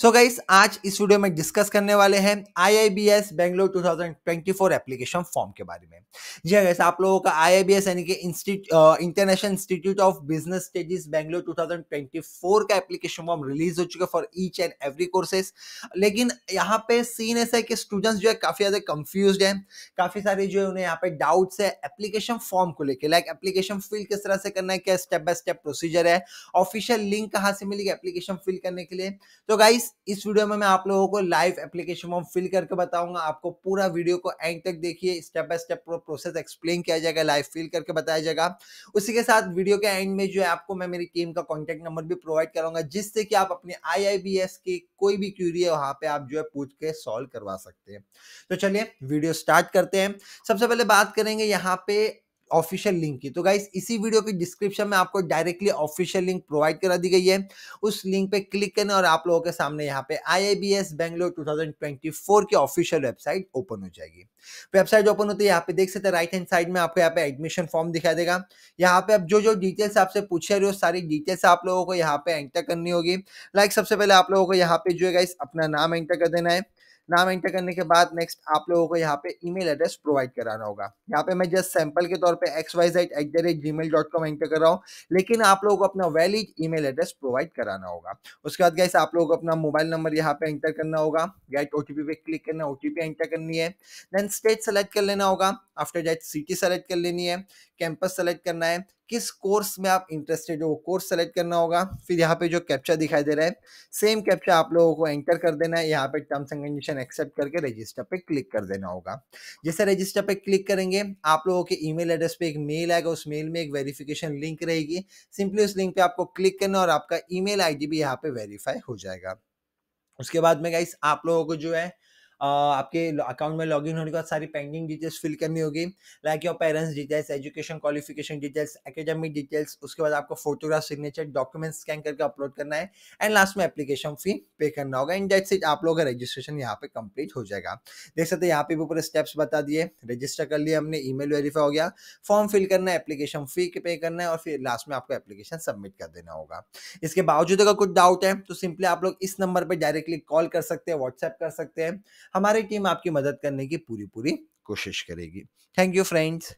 सो so guys आज इस video में डिस्कस करने वाले हैं आईआईबीएस बेंगलोर 2024 एप्लीकेशन फॉर्म के बारे में जी हाँ गाइस आप लोगों का आईआईबीएस यानी कि international institute of business studies Bangalore 2024 का एप्लीकेशन फॉर्म रिलीज हो चुका है for each and every courses लेकिन यहाँ पे सीन ऐसा है कि स्टूडेंट्स जो है काफी ज्यादा कंफ्यूज है काफी सारे जो है उन्हें यहाँ पे डाउट्स है एप्लीकेशन फॉर्म को लेकर लाइक एप्लीकेशन फिल किस तरह से करना है क्या स्टेप बाय स्टेप प्रोसीजर है ऑफिशियल लिंक कहाँ से मिलेगी एप्लीकेशन फिल करने के लिए तो गाइस इस वीडियो में मैं आप लोगों को लाइव एप्लीकेशन फॉर्म फिल करके बताऊंगा आपको पूरा वीडियो को एंड तक देखिए स्टेप बाय स्टेप पूरा प्रोसेस एक्सप्लेन किया जाएगा लाइव फिल करके बताया जाएगा उसी के साथ वीडियो के एंड में जो है आपको मैं मेरी टीम का कॉन्टैक्ट नंबर भी प्रोवाइड कराऊंगा जिससे कि आप अपने आई की कोई भी क्यूरी है वहां पर आप जो है पूछ के सॉल्व करवा सकते हैं तो चलिए वीडियो स्टार्ट करते हैं सबसे पहले बात करेंगे यहाँ पे ऑफिशियल लिंक की तो गाइस इसी वीडियो के डिस्क्रिप्शन में आपको डायरेक्टली ऑफिशियल लिंक प्रोवाइड करा दी गई है उस लिंक पे क्लिक करना और आप लोगों के सामने यहाँ पे I I B S Bangalore two की ऑफिशियल वेबसाइट ओपन हो जाएगी वेबसाइट ओपन होती है यहाँ पे देख सकते हैं राइट हैंड साइड में आपको यहाँ पे एडमिशन फॉर्म दिखाई देगा यहाँ पे आप जो जो डिटेल्स आपसे पूछे रहे हो सारी डिटेल्स आप लोगों को यहाँ पे एंटर करनी होगी लाइक सबसे पहले आप लोगों को यहाँ पे जो है गाइस अपना नाम एंटर कर देना है नाम एंटर करने के बाद नेक्स्ट आप लोगों को यहाँ पे ईमेल एड्रेस प्रोवाइड कराना होगा यहाँ पे मैं जस्ट सैंपल के तौर पे x y z at the rate Gmail dot com enter कर रहा हूँ लेकिन आप लोगों को अपना वैलिड ईमेल एड्रेस प्रोवाइड कराना होगा उसके बाद गैस आप लोगों को अपना मोबाइल नंबर यहाँ पे एंटर करना होगा गेट ओ पे क्लिक करना ओ एंटर करनी है देन स्टेट सेलेक्ट कर लेना होगा आफ्टर दैट सिटी सेलेक्ट कर लेनी है कैंपस सेलेक्ट करना है किस कोर्स में आप इंटरेस्टेड हो वो कोर्स सेलेक्ट करना होगा फिर यहाँ पे जो कैप्चा दिखाई दे रहा है सेम कैप्चा आप लोगों को एंटर कर देना है यहाँ पे टर्म्स एंड कंडीशन एक्सेप्ट करके रजिस्टर पे क्लिक कर देना होगा जैसे रजिस्टर पे क्लिक करेंगे आप लोगों के ईमेल एड्रेस पे एक मेल आएगा उस मेल में एक वेरीफिकेशन लिंक रहेगी सिंपली उस लिंक पे आपको क्लिक करना और आपका ई मेल भी यहाँ पे वेरीफाई हो जाएगा उसके बाद में गाइस आप लोगों को जो है आपके अकाउंट में लॉगिन होने के बाद सारी पेंडिंग डिटेल्स फिल करनी होगी like your parents details education qualification details academic details उसके बाद आपको फोटोग्राफ सिग्नेचर डॉक्यूमेंट स्कैन करके अपलोड करना है एंड लास्ट में एप्लीकेशन फी पे करना होगा एंड डेट आप लोग का रजिस्ट्रेशन यहाँ पे कंप्लीट हो जाएगा देख सकते हैं यहाँ पे भी पूरे स्टेप्स बता दिए रजिस्टर कर लिए हमने ई वेरीफाई हो गया फॉर्म फिल करना है एप्लीकेशन फी पे करना है और फिर लास्ट में आपको एप्लीकेशन सबमिट कर देना होगा इसके बावजूद अगर कुछ डाउट है तो सिंपली आप लोग इस नंबर पर डायरेक्टली कॉल कर सकते हैं व्हाट्सएप कर सकते हैं हमारी टीम आपकी मदद करने की पूरी पूरी कोशिश करेगी थैंक यू फ्रेंड्स